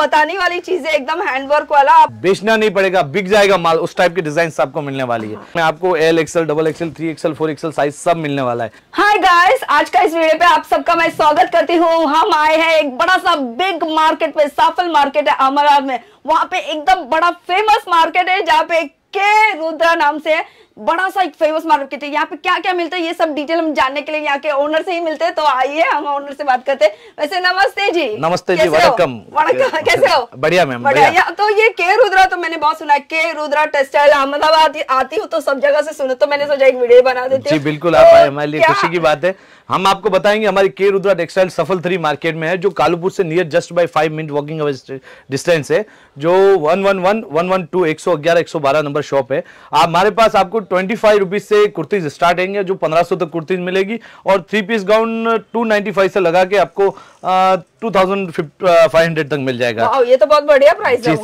बताने वाली चीजें एकदम हैंडवर्क वाला आप बेचना नहीं पड़ेगा बिक जाएगा माल उस टाइप के डिजाइन आपको मिलने वाली है मैं आपको L XL double XL three XL four XL size सब मिलने वाला है हाय गाइस आज का इस वीडियो पे आप सबका मैं स्वागत करती हूँ हम आए हैं एक बड़ा सा बिग मार्केट में साफल मार्केट है अमराबाद में वहाँ पे एकदम बड़ा फेमस मार्केट है जहाँ पे के रुद्रा नाम से बड़ा सा एक फेमस मार्केट है यहाँ पे क्या क्या मिलता है ये सब डिटेल हम जानने के लिए यहाँ के ओनर से ही मिलते हैं तो आइए हम ओनर से बात करते हैं वैसे नमस्ते जी नमस्ते जी वेलकम वणकम कैसे हो बढ़िया मैम बढ़िया तो ये के रुद्रा तो मैंने बहुत सुना के रुद्रा टेक्सटाइल अहमदाबाद आती हूँ तो सब जगह से सुनो तो मैंने सोचा एक वीडियो बना देती जी बिल्कुल आप तो आए हमारे लिए खुशी की बात है हम आपको बताएंगे हमारी के Rudra textile Safal three market में है जो कालूपुर से near just by five minute walking distance है जो one one one one one two एक सौ ग्यारह एक सौ बारह नंबर शॉप है हमारे पास आपको ट्वेंटी फाइव रुपीज़ से कुर्तीज़ स्टार्टिंग है जो पंद्रह सौ तक कुर्तीज़ मिलेगी और three piece gown two ninety five से लगा के आपको टू थाउजेंड फाइव हंड्रेड तक मिल जाएगा ये तो बहुत बढ़िया प्राइस है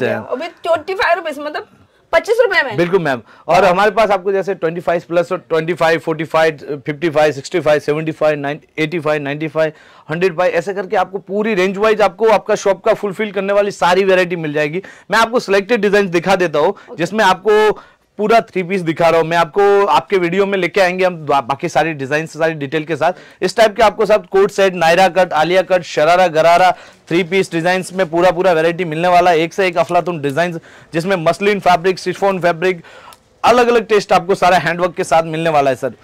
ट्वेंटी फाइव रुपीज़ मतलब पच्चीस रुपए में बिल्कुल मैम और हमारे पास आपको जैसे twenty five plus twenty five five five forty fifty sixty five seventy five eighty five ninety five hundred five ऐसे करके आपको पूरी रेंज वाइज आपको आपका शॉप का फुलफिल करने वाली सारी वेरायटी मिल जाएगी मैं आपको सिलेक्टेड डिजाइन दिखा देता हूँ जिसमें आपको पूरा थ्री पीस दिखा रहा हूँ मैं आपको आपके वीडियो में लेके आएंगे हम बाकी सारी डिजाइन सारी डिटेल के साथ इस टाइप के आपको सब coat set Naira cut Alia cut sharara gharara three piece design में पूरा पूरा वेरायटी मिलने वाला है एक से एक अफलातून डिजाइन जिसमें मसलिन फैब्रिक सिफोन फैब्रिक अलग अलग टेस्ट आपको सारा हैंडवर्क के साथ मिलने वाला है सर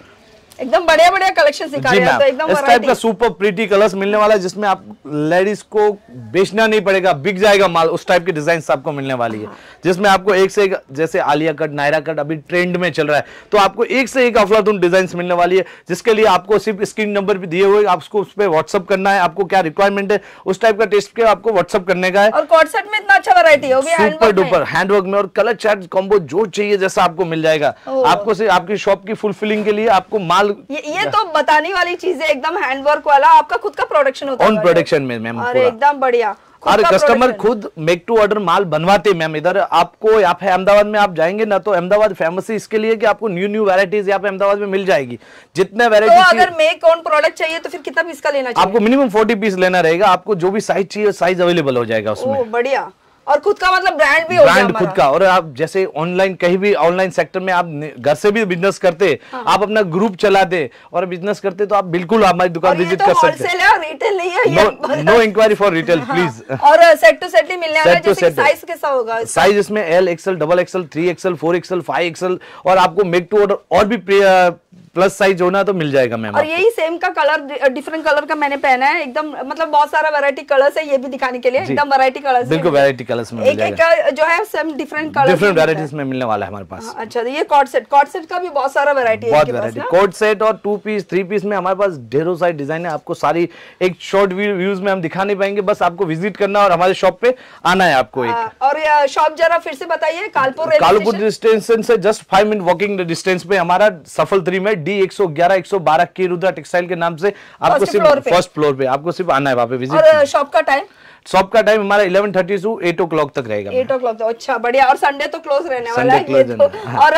एकदम बढ़िया बढ़िया कलेक्शन दिखा रहे हैं तो एकदम इस टाइप का सुपर प्रीटी कलर्स मिलने वाला है जिसमें आप लेडीज को बेचना नहीं पड़ेगा बिक जाएगा माल उस टाइप के डिजाइन आपको मिलने वाली है जिसमें आपको एक से एक जैसे आलिया कट नायरा कट अभी ट्रेंड में चल रहा है तो आपको एक से एक अफलातून डिजाइन मिलने वाली है जिसके लिए आपको सिर्फ स्क्रीन नंबर भी दिए हुए आपको उस पर व्हाट्सअप करना है आपको क्या रिक्वायरमेंट है उस टाइप का टेस्ट के आपको व्हाट्सअप करने का है और कॉर्डसेट में इतना अच्छा वैरायटी होगी सुपर डुपर हैंडवर्क में और कलर चार्ज कॉम्बो जो चाहिए जैसा आपको मिल जाएगा आपको सिर्फ आपकी शॉप की फुलफिलिंग के लिए आपको माल साल ये, ये तो बताने वाली चीज है एकदम हैंडवर्क वाला आपका खुद का प्रोडक्शन होता ऑन प्रोडक्शन में मैम एकदम बढ़िया और कस्टमर खुद मेक टू ऑर्डर माल बनवाते हैं मैम इधर आपको यहाँ पे अहमदाबाद में आप जाएंगे ना तो अहमदाबाद फेमस है इसके लिए कि आपको न्यू न्यू वैरायटीज यहाँ पे अहमदाबाद में मिल जाएगी जितने वैरायटी तो अगर मेक ऑन प्रोडक्ट चाहिए तो फिर कितना पीस का लेना चाहिए आपको मिनिमम फोर्टी पीस लेना रहेगा आपको जो भी साइज चाहिए साइज अवेलेबल हो जाएगा उसमें बढ़िया और खुद का मतलब ब्रांड भी ब्रांड खुद का और आप जैसे ऑनलाइन कहीं भी ऑनलाइन सेक्टर में आप घर से भी बिजनेस करते हाँ। आप अपना ग्रुप चलाते और बिजनेस करते तो आप बिल्कुल हमारी दुकान विजिट तो कर सकते हैं रिटेल नहीं है no inquiry for retail please और सेट टू सेट मिलने वाला जैसे साइज कैसा होगा साइज इसमें L XL double XL three XL four XL five XL और आपको मेक टू ऑर्डर और भी uh, प्लस साइज होना तो मिल जाएगा मैम और यही सेम का कलर डिफरेंट कलर का मैंने पहना है एकदम मतलब बहुत सारा वैरायटी कलर्स है ये भी दिखाने के लिए एकदम वैरायटी कलर्स बिल्कुल वैरायटी कलर्स में एक एक जो है same different colour different varieties में मिलने वाला है हमारे पास हाँ, अच्छा तो ये कॉट सेट कॉट सेट का भी बहुत सारा वैरायटी बहुत वैरायटी कॉट सेट और टू पीस थ्री पीस में हमारे पास ढेरों सारी डिजाइन है आपको सारी एक शॉर्ट व्यूज में हम दिखा नहीं पाएंगे बस आपको विजिट करना और हमारे शॉप पे आना है आपको एक हाँ, और शॉप जरा फिर से बताइए कालपुर कालपुर डिस्टेंस से just five minute walking distance पे हमारा सफल थ्री में डी 111 112 के रुद्रा टेक्सटाइल के नाम से आपको सिर्फ फर्स्ट फ्लोर पे आपको सिर्फ आना है वहाँ पे विजिट शॉप का टाइम शॉप का टाइम हमारा eleven thirty to eight o'clock तक रहेगा एट ओ क्लॉक तक अच्छा बढ़िया और संडे तो क्लोज रहने वाला है ये तो और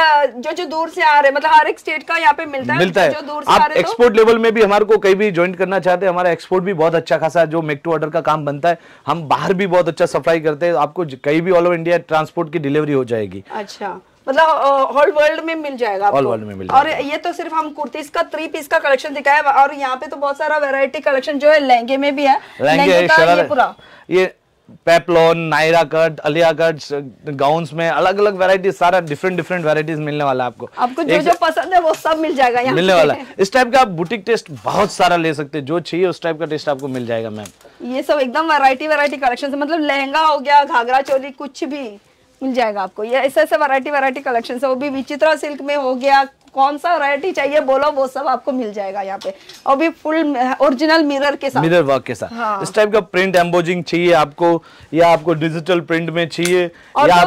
जो जो दूर से आ रहे मतलब हर एक स्टेट का यहाँ पे मिलता है मिलता है जो दूर से आप एक्सपोर्ट तो? लेवल में भी हमारे को कहीं भी ज्वाइन करना चाहते हैं हमारा एक्सपोर्ट भी बहुत अच्छा खासा जो मेक टू ऑर्डर का काम बनता है हम बाहर भी बहुत अच्छा सप्लाई करते हैं आपको कहीं भी ऑल ओवर इंडिया ट्रांसपोर्ट की डिलीवरी हो जाएगी अच्छा मतलब होल वर्ल्ड में मिल जाएगा ऑल वर्ल्ड में मिल जाएगा और ये तो सिर्फ हम कुर्ती इसका थ्री पीस का कलेक्शन दिखाया और यहाँ पे तो बहुत सारा वेरायटी कलेक्शन जो है लहंगे में भी है लहंगे ये peplum Naira cut Alia cut gowns में अलग अलग वेराइटी सारा डिफरेंट डिफरेंट वेराइटीज मिलने वाला है आपको आपको जो जो पसंद है वो सब मिल जाएगा यहाँ मिलने वाला है इस टाइप का आप बुटीक टेस्ट बहुत सारा ले सकते हैं जो चाहिए उस टाइप का टेस्ट आपको मिल जाएगा मैम ये सब एकदम वैरायटी वैरायटी कलेक्शन मतलब लहंगा हो गया घाघरा चोली कुछ भी मिल जाएगा आपको ये ऐसे ऐसे वैरायटी वैरायटी कलेक्शन है वो भी विचित्रा सिल्क में हो गया कौन सा वैरायटी चाहिए बोलो वो सब आपको मिल जाएगा यहाँ पे और भी फुल ओरिजिनल मिरर के साथ मिरर वर्क के साथ हाँ। इस टाइप का प्रिंट एम्बोजिंग चाहिए आपको या आपको डिजिटल प्रिंट में चाहिए या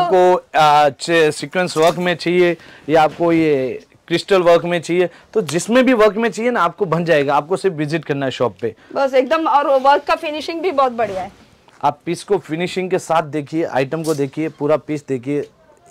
तो, आपको सिक्वेंस वर्क में चाहिए या आपको ये क्रिस्टल वर्क में चाहिए तो जिसमें भी वर्क में चाहिए ना आपको बन जाएगा आपको सिर्फ विजिट करना है शॉप पे बस एकदम और वर्क का फिनिशिंग भी बहुत बढ़िया है आप पीस को फिनिशिंग के साथ देखिए आइटम को देखिए पूरा पीस देखिए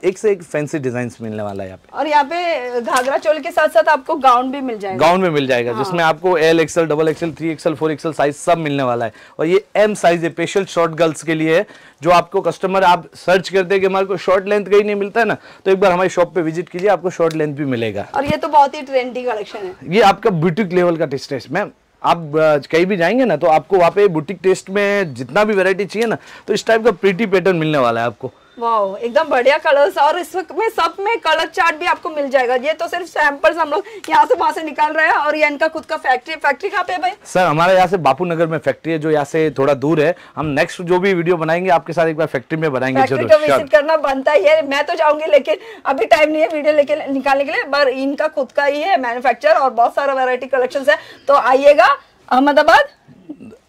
एक से एक फैंसी डिजाइन मिलने वाला है यहाँ पे और यहाँ पे घाघरा चोल के साथ साथ आपको गाउन भी मिल जाएगा गाउन में मिल जाएगा हाँ। जिसमें आपको L XL double XL three XL four XL size सब मिलने वाला है और ये एम साइज है स्पेशल शॉर्ट गर्ल्स के लिए है जो आपको कस्टमर आप सर्च करते हैं कि हमारे को शॉर्ट लेंथ कहीं नहीं मिलता है ना तो एक बार हमारी शॉप पे विजिट कीजिए आपको शॉर्ट लेंथ भी मिलेगा और ये तो बहुत ही ट्रेंडी कलेक्शन है ये आपका ब्यूटिक लेवल का डिस्टेंस मैम आप कहीं भी जाएंगे ना तो आपको वहाँ पे बुटीक टेस्ट में जितना भी वेरायटी चाहिए ना तो इस टाइप का प्रीटी पैटर्न मिलने वाला है आपको वाओ एकदम बढ़िया कलर्स और इस वक्त में सब में कलर चार्ट भी आपको मिल जाएगा ये तो सिर्फ सैंपल्स हम लोग यहाँ से वहाँ से निकाल रहे हैं और ये इनका खुद का फैक्ट्री फैक्ट्री कहाँ पे है भाई सर हमारे यहाँ से बापू नगर में फैक्ट्री है जो यहाँ से थोड़ा दूर है हम नेक्स्ट जो भी वीडियो बनाएंगे आपके साथ एक बार फैक्ट्री में बनाएंगे फैक्ट्री विजिट तो करना बनता ही है मैं तो जाऊंगी लेकिन अभी टाइम नहीं है वीडियो लेके निकालने के लिए पर इनका खुद का ही है मैनुफेक्चर और बहुत सारा वेरायटी कलेक्शन है तो आइएगा अहमदाबाद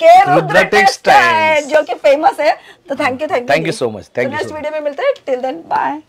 जो कि फेमस है तो thank you thank you thank you so much thank you next video में मिलते हैं टिल देन बाय